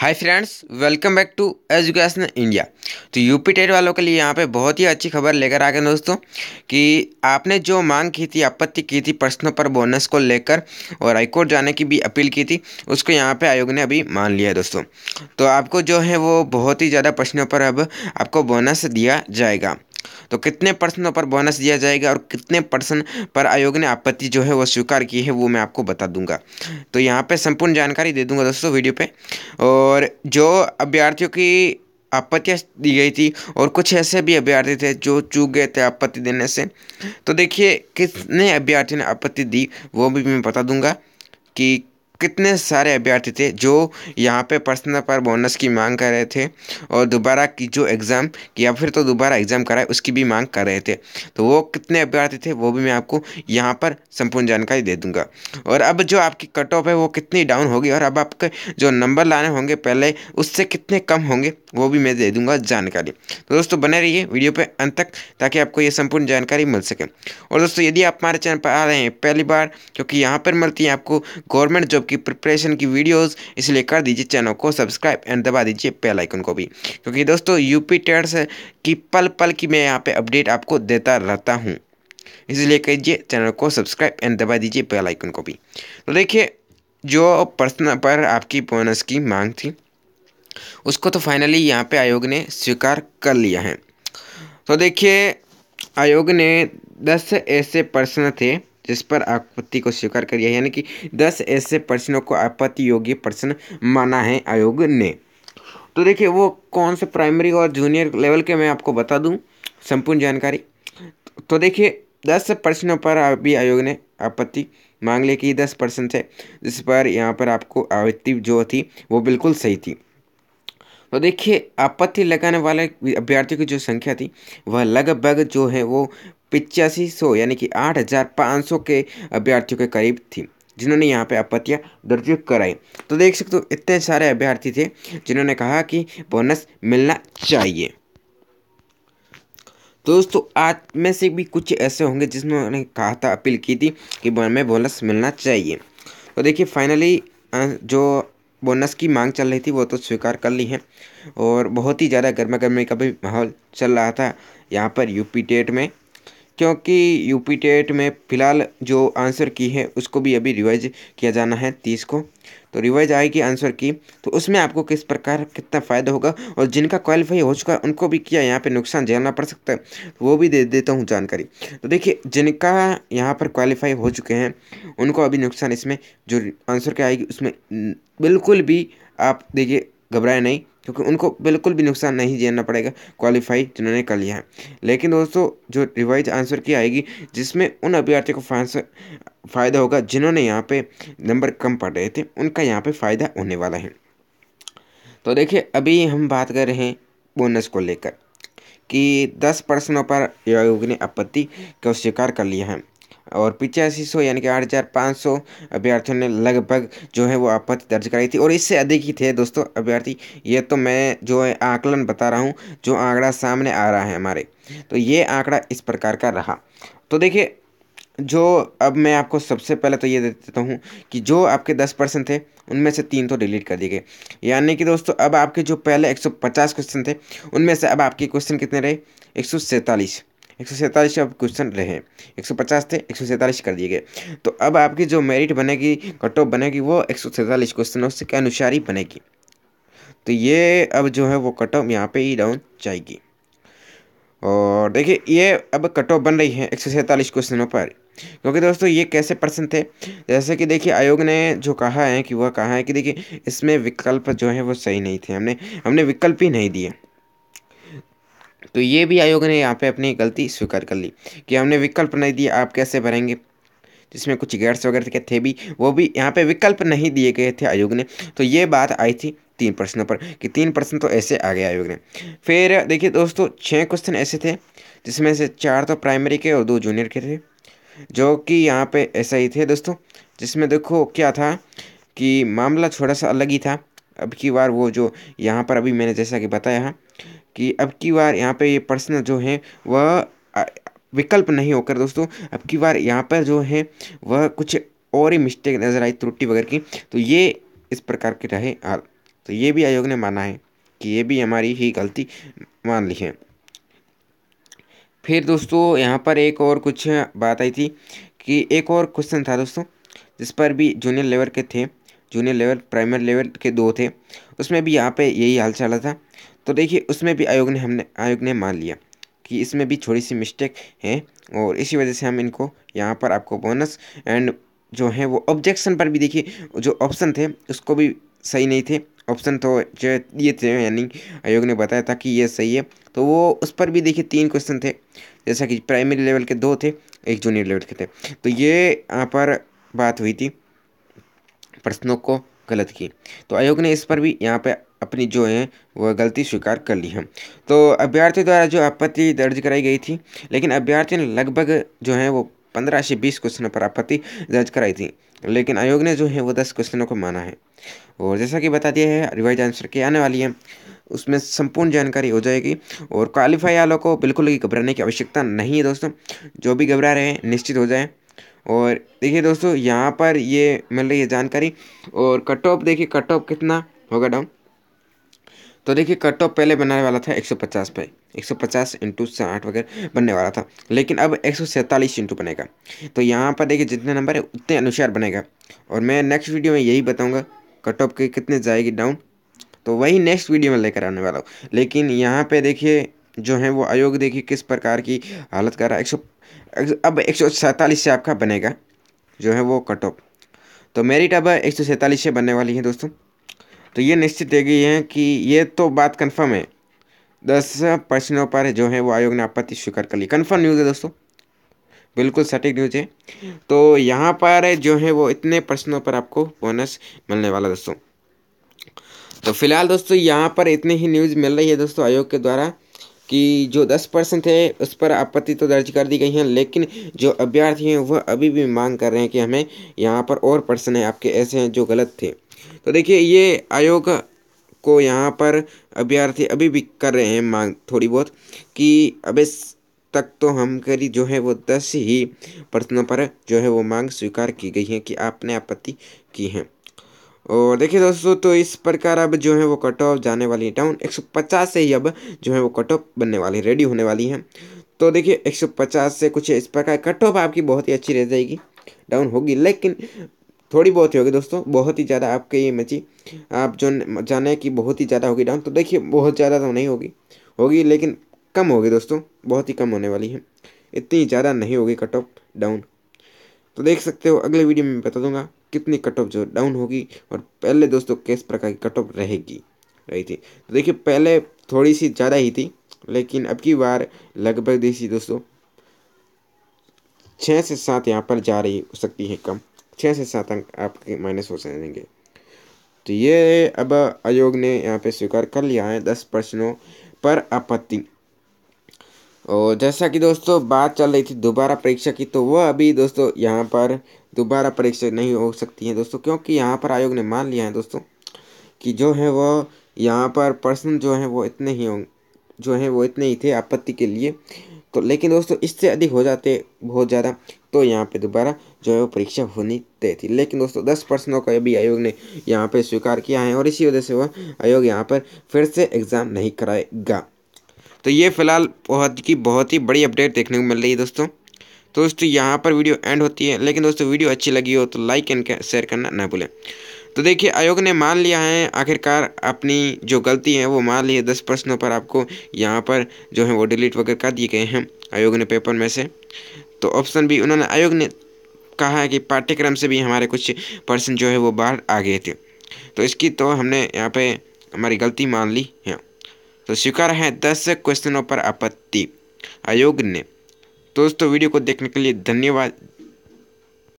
hi friends welcome back to education India तो UP TET वालों के लिए यहाँ पे बहुत ही अच्छी खबर लेकर आ गए दोस्तों कि आपने जो मांग की थी आपत्ति की थी प्रश्नों पर बोनस को लेकर और हाईकोर्ट जाने की भी अपील की थी उसको यहाँ पे आयोग ने अभी मान लिया दोस्तों तो आपको जो है वो बहुत ही ज़्यादा प्रश्नों पर अब आपको बोनस दिया जाएगा तो कितने पर्सनों पर बोनस दिया जाएगा और कितने पर्सन पर आयोग ने आपत्ति जो है वो स्वीकार की है वो मैं आपको बता दूंगा तो यहाँ पे संपूर्ण जानकारी दे दूंगा दोस्तों वीडियो पे और जो अभ्यर्थियों की आपत्तियाँ दी गई थी और कुछ ऐसे भी अभ्यर्थी थे जो चूक गए थे आपत्ति देने से तो देखिए कितने अभ्यर्थियों ने आपत्ति दी वो भी मैं बता दूंगा कि कितने सारे अभ्यर्थी थे जो यहाँ पे पर्सनल पर बोनस की मांग कर रहे थे और दोबारा की जो एग्ज़ाम या फिर तो दोबारा एग्ज़ाम कराए उसकी भी मांग कर रहे थे तो वो कितने अभ्यर्थी थे वो भी मैं आपको यहाँ पर संपूर्ण जानकारी दे दूँगा और अब जो आपकी कट ऑफ है वो कितनी डाउन होगी और अब आपके जो नंबर लाने होंगे पहले उससे कितने कम होंगे वो भी मैं दे दूँगा जानकारी तो दोस्तों बने रहिए वीडियो पर अंत तक ताकि आपको ये संपूर्ण जानकारी मिल सके और दोस्तों यदि आप हमारे चैनल पर आ रहे हैं पहली बार क्योंकि यहाँ पर मिलती है आपको गवर्नमेंट जॉब की प्रिपरेशन की वीडियोस इसलिए कर दीजिए चैनल को सब्सक्राइब एंड दबा दीजिए बेल आइकन को भी क्योंकि दोस्तों यूपी टेट्स की पल पल की मैं यहाँ पे अपडेट आपको देता रहता हूँ इसलिए कीजिए चैनल को सब्सक्राइब एंड दबा दीजिए बेल आइकन को भी तो देखिए जो पर्सन पर आपकी बोनस की मांग थी उसको तो फाइनली यहाँ पर आयोग ने स्वीकार कर लिया है तो देखिए आयोग ने दस ऐसे पर्सन थे जिस पर आपत्ति को स्वीकार कर दिया यानी कि दस ऐसे प्रश्नों को आपत्ति योग्य प्रश्न माना है आयोग ने तो देखिए वो कौन से प्राइमरी और जूनियर लेवल के मैं आपको बता दूं संपूर्ण जानकारी तो देखिए दस प्रश्नों पर अभी आयोग ने आपत्ति मांग ली कि दस प्रश्न थे जिस पर यहाँ पर आपको आवृत्ति जो थी वो बिल्कुल सही थी तो देखिए आपत्ति लगाने वाले अभ्यर्थियों की जो संख्या थी वह लगभग जो है वो पिचासी सौ यानी कि आठ हज़ार पाँच सौ के अभ्यर्थियों के करीब थी जिन्होंने यहाँ पे आपत्तियाँ दर्ज कराई तो देख सकते हो इतने सारे अभ्यर्थी थे जिन्होंने कहा कि बोनस मिलना चाहिए तो दोस्तों आज में से भी कुछ ऐसे होंगे जिसमें उन्होंने कहा था अपील की थी कि हमें बोनस मिलना चाहिए तो देखिए फाइनली जो बोनस की मांग चल रही थी वो तो स्वीकार कर ली है और बहुत ही ज़्यादा गर्मा गर्मी का भी माहौल चल रहा था यहाँ पर यूपी टेट में क्योंकि यू पी टेट में फ़िलहाल जो आंसर की है उसको भी अभी रिवाइज किया जाना है तीस को तो रिवाइज आएगी आंसर की तो उसमें आपको किस प्रकार कितना फ़ायदा होगा और जिनका क्वालिफाई हो चुका है उनको भी किया यहाँ पे नुकसान झेलना पड़ सकता है तो वो भी दे देता हूँ जानकारी तो देखिए जिनका यहाँ पर क्वालिफाई हो चुके हैं उनको अभी नुकसान इसमें जो आंसर के आएगी उसमें बिल्कुल भी आप देखिए घबराए नहीं क्योंकि उनको बिल्कुल भी नुकसान नहीं झेलना पड़ेगा क्वालिफाई जिन्होंने कर लिया है लेकिन दोस्तों जो रिवाइज आंसर की आएगी जिसमें उन अभ्यर्थियों को फ़ायदा होगा जिन्होंने यहाँ पे नंबर कम पड़ रहे थे उनका यहाँ पे फ़ायदा होने वाला है तो देखिए अभी हम बात कर रहे हैं बोनस को लेकर कि दस प्रश्नों पर आयोग ने आपत्ति को स्वीकार कर लिया है और पिचासी सौ यानी कि आठ हज़ार पाँच सौ अभ्यर्थियों ने लगभग जो है वो आपत्ति दर्ज कराई थी और इससे अधिक ही थे दोस्तों अभ्यर्थी ये तो मैं जो है आकलन बता रहा हूँ जो आंकड़ा सामने आ रहा है हमारे तो ये आंकड़ा इस प्रकार का रहा तो देखिए जो अब मैं आपको सबसे पहले तो ये दे देता हूँ कि जो आपके दस परसेंट थे उनमें से तीन तो डिलीट कर दिए गए यानी कि दोस्तों अब आपके जो पहले एक सौ पचास क्वेश्चन थे उनमें से अब आपके क्वेश्चन कितने रहे एक सौ सैंतालीस एक सौ सैंतालीस अब क्वेश्चन रहे एक सौ पचास थे एक सौ सैंतालीस कर दिए गए तो अब आपकी जो मेरिट बनेगी कट ऑफ बनेगी वो एक सौ सैंतालीस क्वेश्चनों के अनुसार ही बनेगी तो ये अब जो है वो कट ऑफ यहाँ पर ही डाउन जाएगी और देखिए ये अब कट ऑफ बन रही है एक सौ सैंतालीस क्वेश्चनों पर क्योंकि दोस्तों ये कैसे प्रश्न थे जैसे कि देखिए आयोग ने जो कहा है कि वह कहा है कि देखिए इसमें विकल्प जो है वो सही नहीं थे हमने हमने विकल्प ही नहीं दिए तो ये भी आयोग ने यहाँ पे अपनी गलती स्वीकार कर ली कि हमने विकल्प नहीं दिया आप कैसे भरेंगे जिसमें कुछ गैट्स वगैरह के थे भी वो भी यहाँ पे विकल्प नहीं दिए गए थे आयोग ने तो ये बात आई थी तीन प्रश्नों पर कि तीन प्रश्न तो ऐसे आ गए आयोग ने फिर देखिए दोस्तों छः क्वेश्चन ऐसे थे जिसमें से चार तो प्राइमरी के और दो जूनियर के थे जो कि यहाँ पे ऐसे ही थे दोस्तों जिसमें देखो क्या था कि मामला थोड़ा सा अलग ही था अब की बार वो जो यहाँ पर अभी मैंने जैसा कि बताया कि अब की बार यहाँ पे ये प्रश्न जो हैं वह विकल्प नहीं होकर दोस्तों अब की बार यहाँ पर जो है वह कुछ और ही मिस्टेक नज़र आई त्रुटि वगैरह की तो ये इस प्रकार के रहे हाल तो ये भी आयोग ने माना है कि ये भी हमारी ही गलती मान ली है फिर दोस्तों यहाँ पर एक और कुछ बात आई थी कि एक और क्वेश्चन था दोस्तों जिस पर भी जूनियर लेवल के थे जूनियर लेवल प्राइमरी लेवल के दो थे उसमें भी यहाँ पे यही हाल चला था तो देखिए उसमें भी आयोग ने हमने आयोग ने मान लिया कि इसमें भी थोड़ी सी मिस्टेक है और इसी वजह से हम इनको यहाँ पर आपको बोनस एंड जो है वो ऑब्जेक्शन पर भी देखिए जो ऑप्शन थे उसको भी सही नहीं थे ऑप्शन तो जो ये थे यानी आयोग ने बताया था कि ये सही है तो वो उस पर भी देखिए तीन क्वेश्चन थे जैसा कि प्राइमरी लेवल के दो थे एक जूनियर लेवल के थे तो ये यहाँ पर बात हुई थी प्रश्नों को गलत की तो आयोग ने इस पर भी यहाँ पर अपनी जो है वह गलती स्वीकार कर ली है तो अभ्यर्थी द्वारा जो आपत्ति दर्ज कराई गई थी लेकिन अभ्यर्थी ने लगभग जो है वो पंद्रह से बीस क्वेश्चनों पर आपत्ति दर्ज कराई थी लेकिन आयोग ने जो है वो दस क्वेश्चनों को माना है और जैसा कि बता दिया है रिवाइज आंसर की आने वाली है उसमें संपूर्ण जानकारी हो जाएगी और क्वालिफाई वालों को बिल्कुल ही घबराने की आवश्यकता नहीं है दोस्तों जो भी घबरा रहे हैं निश्चित हो जाए और देखिए दोस्तों यहाँ पर ये मिल रही है जानकारी और कट ऑफ देखिए कट ऑफ कितना होगा डाउन तो देखिए कट ऑफ पहले बनाने वाला था 150 पे 150 इंटू साठ वगैरह बनने वाला था लेकिन अब एक सौ इंटू बनेगा तो यहाँ पर देखिए जितने नंबर है उतने अनुसार बनेगा और मैं नेक्स्ट वीडियो में यही बताऊँगा कट ऑफ के कितने जाएगी डाउन तो वही नेक्स्ट वीडियो में लेकर आने वाला हूँ लेकिन यहाँ पे देखिए जो है वो आयोग देखिए किस प्रकार की हालत कर रहा है एक अब एक सौ सैंतालीस से आपका बनेगा जो है वो कट ऑफ तो मेरिट अब एक सौ सैंतालीस से बनने वाली है दोस्तों तो ये निश्चित है गई है कि ये तो बात कन्फर्म है दस प्रश्नों पर जो है वो आयोग ने आपत्ति स्वीकार कर ली कन्फर्म न्यूज़ है दोस्तों बिल्कुल सटीक न्यूज है तो यहाँ पर जो है वो इतने प्रश्नों पर आपको बोनस मिलने वाला दोस्तों तो फिलहाल दोस्तों यहाँ पर इतनी ही न्यूज़ मिल रही है दोस्तों आयोग के द्वारा कि जो दस परसेंट है उस पर आपत्ति तो दर्ज कर दी गई है लेकिन जो अभ्यर्थी हैं वह अभी भी मांग कर रहे हैं कि हमें यहाँ पर और पर्सन है आपके ऐसे हैं जो गलत थे तो देखिए ये आयोग को यहाँ पर अभ्यर्थी अभी भी कर रहे हैं मांग थोड़ी बहुत कि अब इस तक तो हम करी जो है वो दस ही प्रश्नों पर जो है वो मांग स्वीकार की गई है कि आपने आपत्ति की है और देखिए दोस्तों तो इस प्रकार अब जो है वो कट ऑफ जाने वाली है डाउन 150 से ही अब जो है वो कट ऑफ बनने वाली रेडी होने वाली है तो देखिए 150 से कुछ इस प्रकार कट ऑफ आपकी बहुत ही अच्छी रह जाएगी डाउन होगी लेकिन थोड़ी बहुत ही होगी दोस्तों बहुत ही ज़्यादा आपके ये मची आप जो जाने की बहुत ही ज़्यादा होगी डाउन तो देखिए बहुत ज़्यादा तो नहीं होगी होगी लेकिन कम होगी दोस्तों बहुत ही कम होने वाली है इतनी ज़्यादा नहीं होगी कट ऑफ डाउन तो देख सकते हो अगले वीडियो में बता दूंगा कितनी कट ऑफ जो डाउन होगी और पहले दोस्तों किस प्रकार की कट ऑफ रहेगी रही थी तो देखिए पहले थोड़ी सी ज़्यादा ही थी लेकिन अब की बार लगभग देसी दोस्तों छः से सात यहाँ पर जा रही हो सकती है कम छः से सात अंक आपके माइनस हो सकेंगे तो ये अब आयोग ने यहाँ पे स्वीकार कर लिया है दस प्रश्नों पर आपत्ति और जैसा कि दोस्तों बात चल रही थी दोबारा परीक्षा की तो वह अभी दोस्तों यहाँ पर दोबारा परीक्षा नहीं हो सकती है दोस्तों क्योंकि यहाँ पर आयोग ने मान लिया है दोस्तों कि जो है वह यहाँ पर पर्सन जो हैं वो इतने ही जो हैं वो इतने ही थे आपत्ति के लिए तो लेकिन दोस्तों इससे अधिक हो जाते बहुत ज़्यादा तो यहाँ पे दोबारा जो है वो परीक्षा होनी तय थी लेकिन दोस्तों दस पर्सनों का भी आयोग ने यहाँ पे स्वीकार किया है और इसी वजह से वह आयोग यहाँ पर फिर से एग्ज़ाम नहीं कराएगा तो ये फ़िलहाल बहुत की बहुत ही बड़ी अपडेट देखने को मिल रही है दोस्तों तो दोस्तों यहाँ पर वीडियो एंड होती है लेकिन दोस्तों वीडियो अच्छी लगी हो तो लाइक एंड शेयर करना ना भूलें तो देखिए आयोग ने मान लिया है आखिरकार अपनी जो गलती है वो मान ली है दस प्रश्नों पर आपको यहाँ पर जो है वो डिलीट वगैरह कर दिए गए हैं आयोग ने पेपर में से तो ऑप्शन भी उन्होंने आयोग ने कहा है कि पाठ्यक्रम से भी हमारे कुछ पर्सन जो है वो बाहर आ गए थे तो इसकी तो हमने यहाँ पे हमारी गलती मान ली है तो स्वीकार है दस क्वेश्चनों पर आपत्ति आयोग ने दोस्तों वीडियो को देखने के लिए धन्यवाद